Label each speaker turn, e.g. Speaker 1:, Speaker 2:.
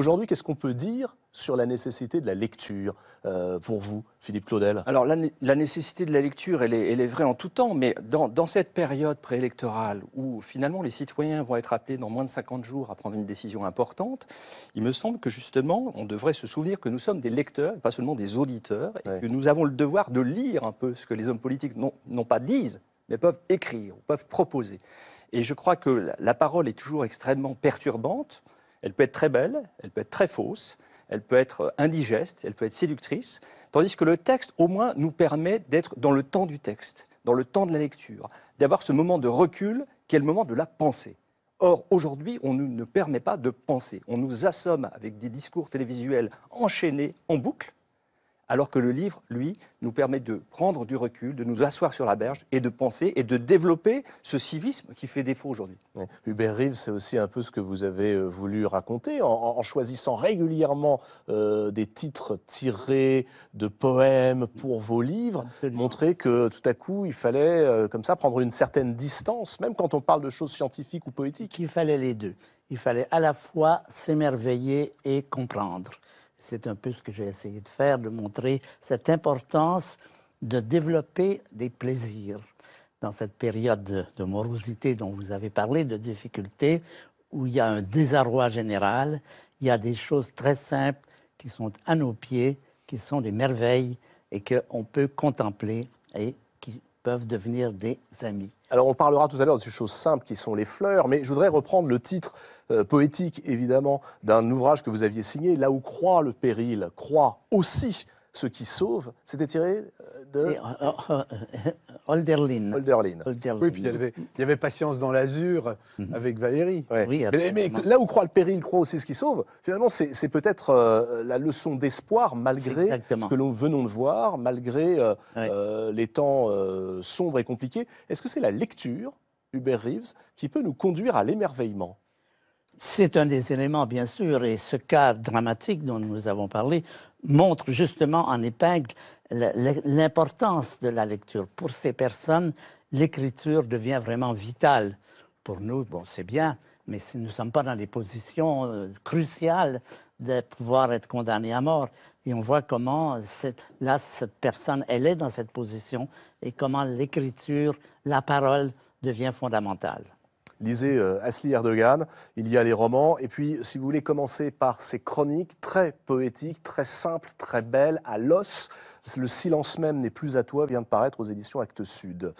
Speaker 1: Aujourd'hui, qu'est-ce qu'on peut dire sur la nécessité de la lecture euh, pour vous, Philippe Claudel Alors, la, nécessité de la lecture, elle est, vraie en tout temps, mais dans, cette période préélectorale où finalement les citoyens vont être appelés dans moins de 50 jours à prendre une décision importante, il me semble que justement, on devrait se souvenir que nous sommes des lecteurs, pas seulement des auditeurs, et que nous avons le devoir de lire un peu ce que les hommes politiques non, pas disent, mais peuvent écrire, peuvent proposer. Et je crois que la parole est toujours extrêmement perturbante. Elle peut être très belle, elle peut être très fausse, elle peut être euh, indigeste, elle peut être séductrice, tandis que le texte, au moins, nous permet d'être dans le temps du texte, dans le temps de la lecture, d'avoir ce moment de recul qui est le moment de la pensée. Or, aujourd'hui, on nous ne permet pas de penser. On nous assomme avec des discours télévisuels enchaînés en boucle, alors que le livre, lui, nous permet de prendre du recul, de nous asseoir sur la berge et de penser et de développer ce civisme qui fait défaut aujourd'hui. Hubert Reeves, c'est aussi un peu ce que vous avez euh, voulu raconter en,
Speaker 2: choisissant régulièrement euh, des titres tirés de poèmes pour vos livres, montrer que tout à coup, il fallait euh, comme ça prendre une certaine distance, même quand
Speaker 3: on parle de choses scientifiques ou poétiques. Il fallait les deux. Il fallait à la fois s'émerveiller et comprendre c'est un peu ce que j'ai essayé de faire, de montrer cette importance de développer des plaisirs dans cette période de morosité dont vous avez parlé, de difficultés, où il y a un désarroi général, il y a des choses très simples qui sont à nos pieds, qui sont des merveilles et qu'on peut contempler et devenir des amis. Alors on parlera tout à l'heure de ces choses
Speaker 2: simples qui sont les fleurs, mais je voudrais reprendre le titre euh, poétique, évidemment, d'un ouvrage que vous aviez signé, Là où croit le péril, croit aussi ce qui sauve. C'était tiré de... Holderlin. Euh, euh, euh, Holderlin. Oui, puis il y avait, Patience dans l'azur mhm. avec Valérie. Oui, mais, là où croit le péril, croit aussi ce qui sauve, finalement, c'est peut-être la leçon d'espoir malgré ce que nous venons de voir, malgré les temps sombres et compliqués. Est-ce que c'est la lecture, Hubert
Speaker 3: Reeves, qui peut nous conduire à l'émerveillement c'est un des éléments, bien sûr, et ce cas dramatique dont nous avons parlé montre justement en épingle l'importance de la lecture. Pour ces personnes, l'écriture devient vraiment vitale. Pour nous, bon, c'est bien, mais nous ne sommes pas dans les positions euh, cruciales de pouvoir être condamnés à mort. Et on voit comment cette, là, cette personne, elle est dans cette position et comment l'écriture, la parole devient fondamentale
Speaker 2: lisez euh, Asli Erdogan, il y a les romans, et puis si vous voulez commencer par ses chroniques très poétiques, très simples, très belles, à l'os, le silence même n'est plus à toi vient de paraître aux éditions Actes Sud.